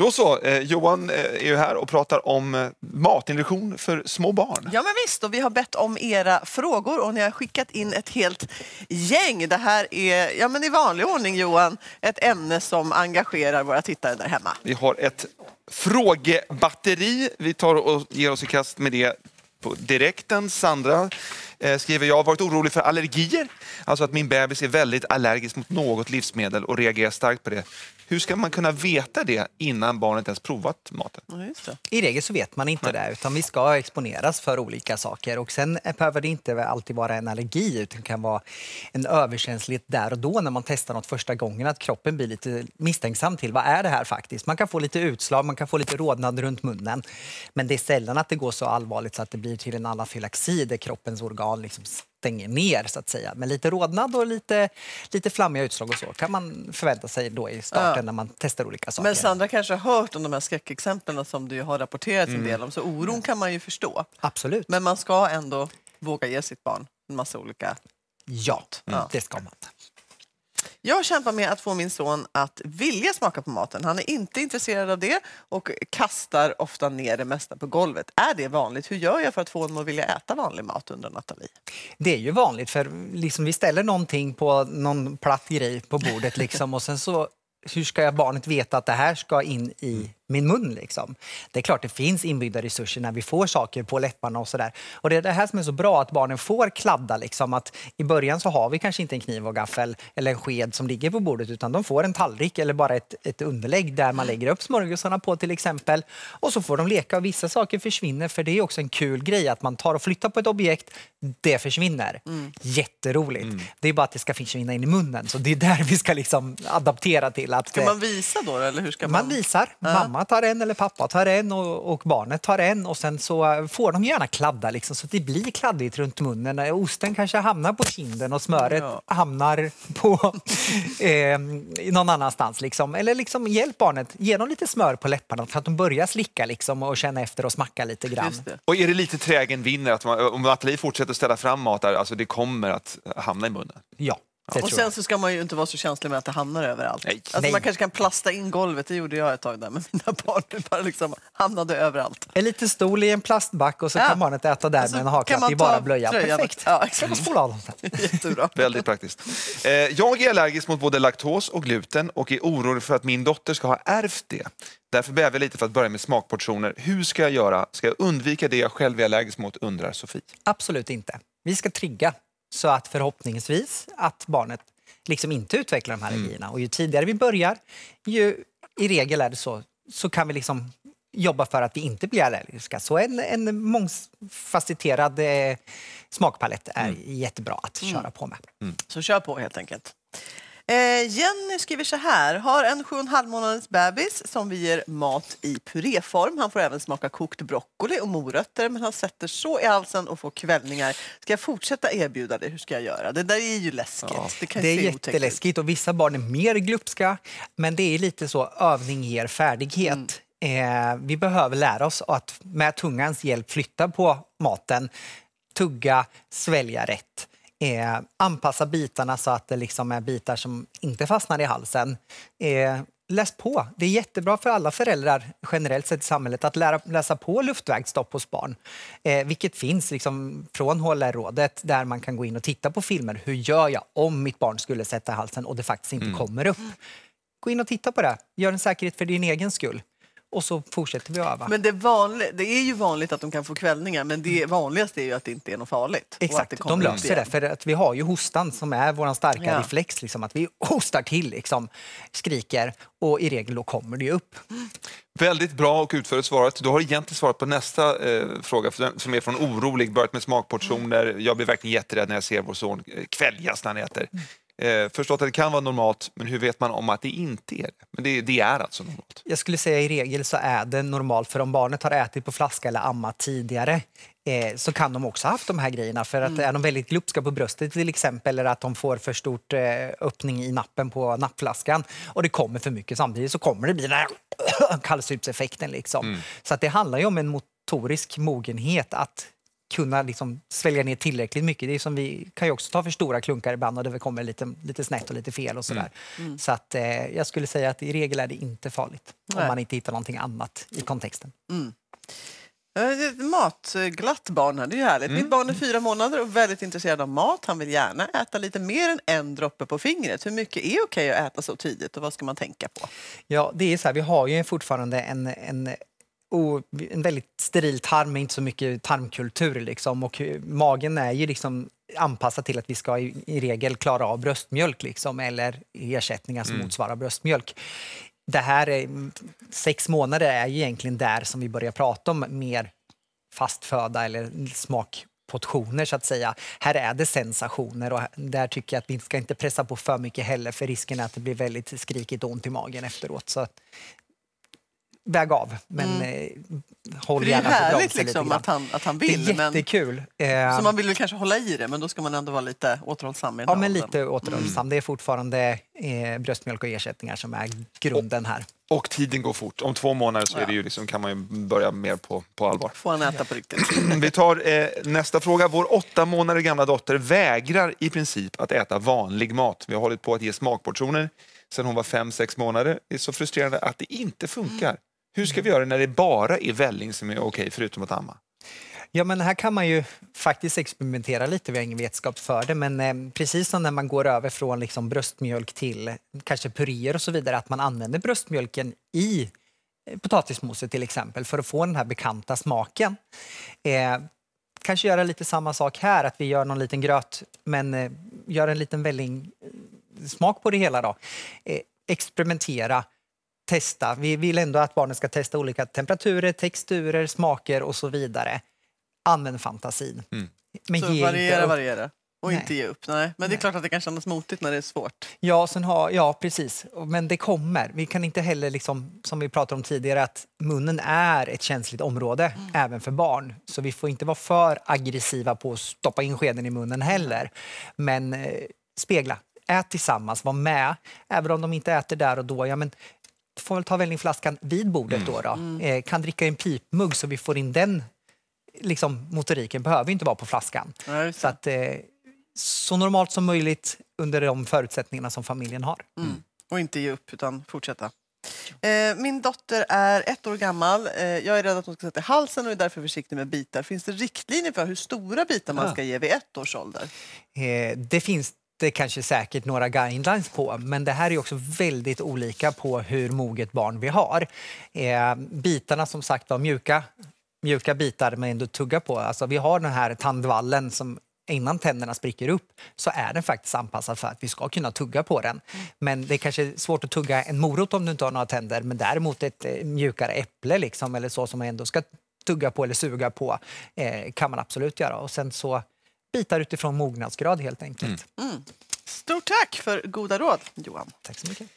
Då så, eh, Johan eh, är ju här och pratar om eh, matinreduktion för små barn. Ja men visst, och vi har bett om era frågor och ni har skickat in ett helt gäng. Det här är, ja men i vanlig ordning Johan, ett ämne som engagerar våra tittare där hemma. Vi har ett frågebatteri. Vi tar och ger oss i kast med det på direkten. Sandra eh, skriver, jag har varit orolig för allergier. Alltså att min bebis är väldigt allergisk mot något livsmedel och reagerar starkt på det. Hur ska man kunna veta det innan barnet ens provat maten? Ja, I regel så vet man inte Nej. det, utan vi ska exponeras för olika saker. Och Sen behöver det inte alltid vara en allergi, utan kan vara en överkänslighet där och då när man testar något första gången, att kroppen blir lite misstänksam till vad är det här faktiskt. Man kan få lite utslag, man kan få lite rodnad runt munnen. Men det är sällan att det går så allvarligt så att det blir till en anafylaxi där kroppens organ liksom stänger ner, så att säga. Men lite rodnad och lite, lite flammiga utslag och så kan man förvänta sig då i starten ja. när man testar olika saker. Men Sandra kanske har hört om de här skräckexemplen som du har rapporterat mm. en del om, så oron kan man ju förstå. Absolut. Men man ska ändå våga ge sitt barn en massa olika... Ja, mm. det ska man. Jag kämpar med att få min son att vilja smaka på maten. Han är inte intresserad av det och kastar ofta ner det mesta på golvet. Är det vanligt? Hur gör jag för att få honom att vilja äta vanlig mat under Nathalie? Det är ju vanligt, för liksom vi ställer någonting på någon platt grej på bordet liksom, och sen så hur ska jag barnet veta att det här ska in i min mun. Liksom. Det är klart det finns inbyggda resurser när vi får saker på läpparna och sådär. Och det är det här som är så bra, att barnen får kladda. Liksom, att I början så har vi kanske inte en kniv och gaffel eller en sked som ligger på bordet utan de får en tallrik eller bara ett, ett underlägg där man lägger upp smörgåsarna på till exempel. Och så får de leka och vissa saker försvinner för det är också en kul grej att man tar och flyttar på ett objekt, det försvinner. Mm. Jätteroligt. Mm. Det är bara att det ska försvinna in i munnen så det är där vi ska liksom adaptera till. Att, ska man eh, visa då? Eller hur ska man... man visar. Mamma mamma tar en eller pappa tar en och, och, barnet tar en och sen så får de gärna kladda liksom, så att det blir kladdigt runt munnen. Eh, osten kanske hamnar på kinden och smöret ja. hamnar på eh, någon annanstans. Liksom. Eller liksom, hjälp barnet, ge dem lite smör på läpparna så att de börjar slicka liksom, och känna efter och smacka lite grann. Och är det lite trägen vinner, att man, om Nathalie fortsätter ställa fram mat där, alltså det kommer att hamna i munnen? Ja. Ja, och sen så ska man ju inte vara så känslig med att det hamnar överallt. Nej. Alltså Nej. Man kanske kan plasta in golvet, det gjorde jag ett tag där med mina barn. bara liksom hamnade överallt. En liten stol i en plastback och så ja. kan barnet äta där alltså, med en haklapp i bara blöja. Perfekt! Ja, exakt. Väldigt praktiskt. Eh, jag är allergisk mot både laktos och gluten och är orolig för att min dotter ska ha ärvt det. Därför bävar jag lite för att börja med smakportioner. Hur ska jag göra? Ska jag undvika det jag själv är allergisk mot, undrar Sofie. Absolut inte. Vi ska trigga så att förhoppningsvis att barnet liksom inte utvecklar de här mm. allergierna. Mm. Och ju tidigare vi börjar, ju i regel är det så, så kan vi liksom jobba för att vi inte blir allergiska. Så en, en mångfacetterad eh, smakpalett är mm. jättebra att mm. köra på med. Mm. Så kör på helt enkelt. Eh, Jenny skriver så här. Har en 7,5 månaders bebis som vi ger mat i puréform. Han får även smaka kokt broccoli och morötter men han sätter så i halsen och får kvällningar. Ska jag fortsätta erbjuda det? Hur ska jag göra? Det där är ju läskigt. Ja, det, det är jätteläskigt och vissa barn är mer glupska men det är lite så övning ger färdighet. Mm. Eh, vi behöver lära oss att med tungans hjälp flytta på maten, tugga, svälja rätt. Eh, anpassa bitarna så att det liksom är bitar som inte fastnar i halsen. Eh, läs på. Det är jättebra för alla föräldrar generellt sett i samhället att lära, läsa på luftvägsstopp hos barn, eh, vilket finns liksom från HLR-rådet där man kan gå in och titta på filmer. Hur gör jag om mitt barn skulle sätta i halsen och det faktiskt inte mm. kommer upp? Gå in och titta på det. Gör en säkerhet för din egen skull och så fortsätter vi öva. Men det, vanlig, det är ju vanligt att de kan få kvällningar men det vanligaste är ju att det inte är något farligt. Exakt, de löser det för att vi har ju hostan som är vår starka ja. reflex. Liksom, att vi hostar till, liksom, skriker och i regel då kommer det upp. Väldigt bra och utförligt svarat. Du har egentligen svarat på nästa eh, fråga som är från orolig, börjat med smakportioner. Jag blir verkligen jätterädd när jag ser vår son eh, kväljas när han äter. Eh, förstått att det kan vara normalt, men hur vet man om att det inte är det? Men det, det, är alltså normalt. Jag skulle säga i regel så är det normalt, för om barnet har ätit på flaska eller ammat tidigare eh, så kan de också ha haft de här grejerna. För att mm. är de väldigt glupska på bröstet till exempel eller att de får för stort eh, öppning i nappen på nappflaskan och det kommer för mycket samtidigt så kommer det bli den här kallsupseffekten. Liksom. Mm. Så att det handlar ju om en motorisk mogenhet att kunna liksom svälja ner tillräckligt mycket. Det är som vi kan ju också ta för stora klunkar ibland och det kommer lite, lite snett och lite fel och sådär. Mm. Mm. Så att eh, jag skulle säga att i regel är det inte farligt Nej. om man inte hittar någonting annat i kontexten. Mm. Matglatt barn här, det är ju härligt. Mm. Mitt barn är fyra månader och väldigt intresserad av mat. Han vill gärna äta lite mer än en droppe på fingret. Hur mycket är okej att äta så tidigt och vad ska man tänka på? Ja, det är så här, vi har ju fortfarande en, en och en väldigt steril tarm med inte så mycket tarmkultur. Liksom. Och magen är ju liksom anpassad till att vi ska i, i regel klara av bröstmjölk liksom, eller ersättningar som mm. motsvarar bröstmjölk. Det här är, sex månader är ju egentligen där som vi börjar prata om mer fastföda eller smakportioner. så att säga. Här är det sensationer och där tycker jag att vi ska inte pressa på för mycket heller för risken är att det blir väldigt skrikigt ont i magen efteråt. Så väg av. Men mm. Eh, håll gärna på Det är härligt liksom att, han, att han vill. Det är jättekul. Men, eh, så man vill väl kanske hålla i det, men då ska man ändå vara lite återhållsam? ja, men lite mm. återhållsam. Mm. Det är fortfarande eh, bröstmjölk och ersättningar som är grunden här. Och, tiden går fort. Om två månader så är det ju liksom, kan man ju börja mer på, på allvar. Får han äta på riktigt. Vi tar eh, nästa fråga. Vår åtta månader gamla dotter vägrar i princip att äta vanlig mat. Vi har hållit på att ge smakportioner sen hon var fem sex månader. Det är så frustrerande att det inte funkar. Hur ska vi göra när det bara är välling som är okej, okay, förutom att amma? Ja, men här kan man ju faktiskt experimentera lite. Vi har ingen vetskap för det. Men eh, precis som när man går över från liksom bröstmjölk till kanske puréer och så vidare, att man använder bröstmjölken i eh, potatismoset till exempel för att få den här bekanta smaken. Eh, kanske göra lite samma sak här, att vi gör någon liten gröt men eh, gör en liten välling eh, smak på det hela. då. Eh, experimentera testa. Vi vill ändå att barnen ska testa olika temperaturer, texturer, smaker och så vidare. Använd fantasin. Mm. Men så variera, variera. Och nej. inte ge upp. Nej. Men det är klart att det kan kännas motigt när det är svårt. Ja, sen har, ja, precis. Men det kommer. Vi kan inte heller, liksom, som vi pratade om tidigare, att munnen är ett känsligt område mm. även för barn. Så vi får inte vara för aggressiva på att stoppa in skeden i munnen heller. Men eh, spegla, ät tillsammans, var med. Även om de inte äter där och då, ja, men får väl ta vällingflaskan vid bordet då. då. Mm. Eh, kan dricka en pipmugg så vi får in den liksom, motoriken. Behöver inte vara på flaskan. Nej, så att, eh, så normalt som möjligt under de förutsättningarna som familjen har. Mm. Och inte ge upp, utan fortsätta. Eh, min dotter är ett år gammal. jag är rädd att hon ska sätta i halsen och är därför försiktig med bitar. Finns det riktlinjer för hur stora bitar man ska ge vid ett års ålder? det finns det kanske säkert några guidelines på, men det här är också väldigt olika på hur moget barn vi har. Eh, bitarna som sagt var mjuka, mjuka bitar men ändå tugga på. Alltså, vi har den här tandvallen som innan tänderna spricker upp så är den faktiskt anpassad för att vi ska kunna tugga på den. Men det är kanske svårt att tugga en morot om du inte har några tänder men däremot ett eh, mjukare äpple liksom, eller så som man ändå ska tugga på eller suga på eh, kan man absolut göra. Och sen så bitar utifrån mognadsgrad helt enkelt. Mm. Mm. Stort tack för goda råd, Johan. Tack så mycket.